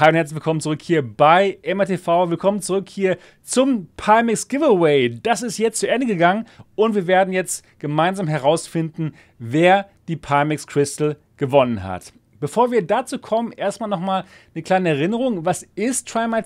Hi und herzlich willkommen zurück hier bei MRTV. Willkommen zurück hier zum Pimax Giveaway. Das ist jetzt zu Ende gegangen und wir werden jetzt gemeinsam herausfinden, wer die Pimax Crystal gewonnen hat. Bevor wir dazu kommen, erstmal nochmal eine kleine Erinnerung. Was ist Try My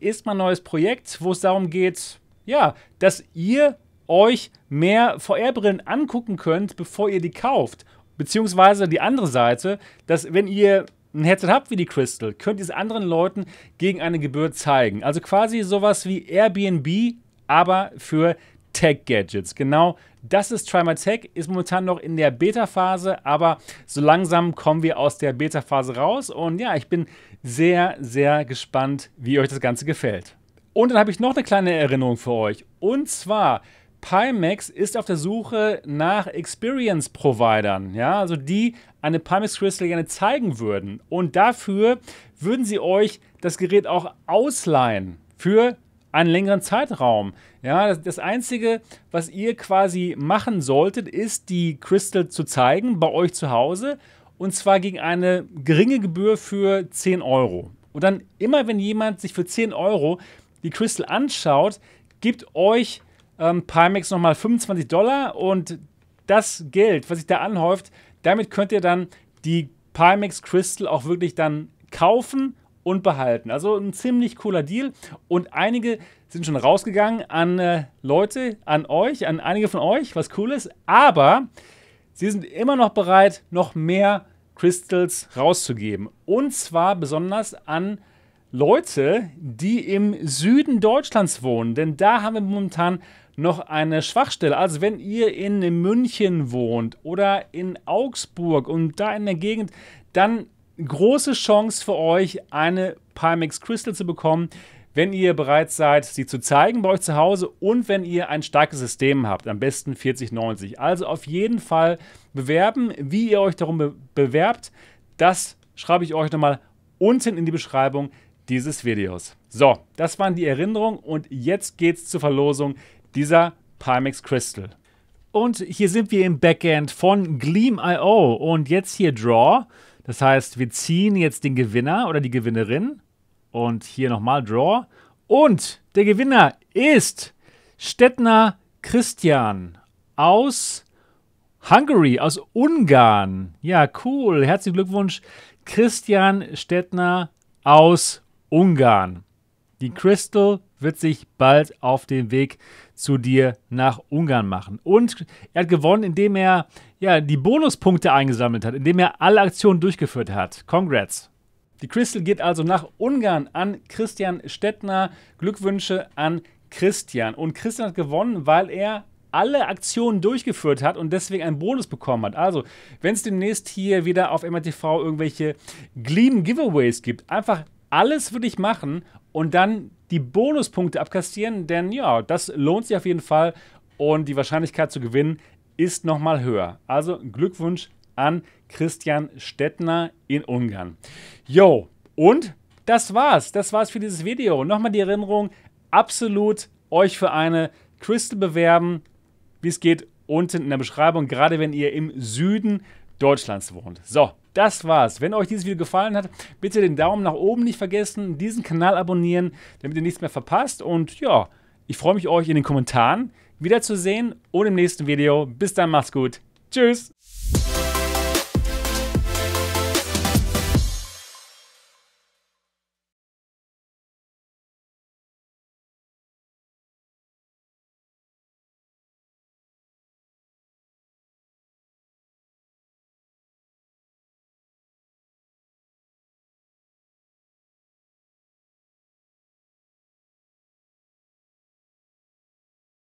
ist mein neues Projekt, wo es darum geht, ja, dass ihr euch mehr VR-Brillen angucken könnt, bevor ihr die kauft. Beziehungsweise die andere Seite, dass wenn ihr ein Headset habt wie die Crystal, könnt ihr es anderen Leuten gegen eine Gebühr zeigen. Also quasi sowas wie Airbnb, aber für Tech-Gadgets. Genau das ist Try My Tech, ist momentan noch in der Beta-Phase, aber so langsam kommen wir aus der Beta-Phase raus. Und ja, ich bin sehr, sehr gespannt, wie euch das Ganze gefällt. Und dann habe ich noch eine kleine Erinnerung für euch. Und zwar Pimax ist auf der Suche nach Experience-Providern, ja, also die eine Pimax Crystal gerne zeigen würden. Und dafür würden sie euch das Gerät auch ausleihen für einen längeren Zeitraum. Ja, das, das, Einzige, was ihr quasi machen solltet, ist, die Crystal zu zeigen bei euch zu Hause. Und zwar gegen eine geringe Gebühr für 10 Euro. Und dann immer, wenn jemand sich für 10 Euro die Crystal anschaut, gibt euch ähm, Pimax nochmal 25 Dollar und das Geld, was sich da anhäuft, damit könnt ihr dann die Pimax Crystal auch wirklich dann kaufen und behalten. Also ein ziemlich cooler Deal und einige sind schon rausgegangen an äh, Leute, an euch, an einige von euch, was cool ist, aber sie sind immer noch bereit, noch mehr Crystals rauszugeben. Und zwar besonders an Leute, die im Süden Deutschlands wohnen. Denn da haben wir momentan noch eine Schwachstelle. Also wenn ihr in München wohnt oder in Augsburg und da in der Gegend, dann große Chance für euch, eine Pimax Crystal zu bekommen, wenn ihr bereit seid, sie zu zeigen bei euch zu Hause und wenn ihr ein starkes System habt, am besten 4090. Also auf jeden Fall bewerben, wie ihr euch darum be bewerbt. Das schreibe ich euch nochmal unten in die Beschreibung dieses Videos. So, das waren die Erinnerungen und jetzt geht's zur Verlosung dieser Pimax Crystal. Und hier sind wir im Backend von Gleam.io und jetzt hier Draw. Das heißt, wir ziehen jetzt den Gewinner oder die Gewinnerin und hier nochmal Draw. Und der Gewinner ist Stettner Christian aus Hungary, aus Ungarn. Ja, cool. Herzlichen Glückwunsch, Christian Stettner aus Ungarn. Die Crystal wird sich bald auf den Weg zu dir nach Ungarn machen. Und er hat gewonnen, indem er ja, die Bonuspunkte eingesammelt hat, indem er alle Aktionen durchgeführt hat. Congrats! Die Crystal geht also nach Ungarn an Christian Stettner. Glückwünsche an Christian. Und Christian hat gewonnen, weil er alle Aktionen durchgeführt hat und deswegen einen Bonus bekommen hat. Also, wenn es demnächst hier wieder auf MRTV irgendwelche Gleam Giveaways gibt, einfach alles würde ich machen und dann die Bonuspunkte abkassieren, denn ja, das lohnt sich auf jeden Fall und die Wahrscheinlichkeit zu gewinnen ist nochmal höher. Also Glückwunsch an Christian Stettner in Ungarn. Jo, und das war's. Das war's für dieses Video. Nochmal die Erinnerung, absolut euch für eine Crystal bewerben, wie es geht, unten in der Beschreibung, gerade wenn ihr im Süden Deutschlands wohnt. So, das war's. Wenn euch dieses Video gefallen hat, bitte den Daumen nach oben nicht vergessen, diesen Kanal abonnieren, damit ihr nichts mehr verpasst. Und ja, ich freue mich, euch in den Kommentaren wiederzusehen oder im nächsten Video. Bis dann, macht's gut. Tschüss.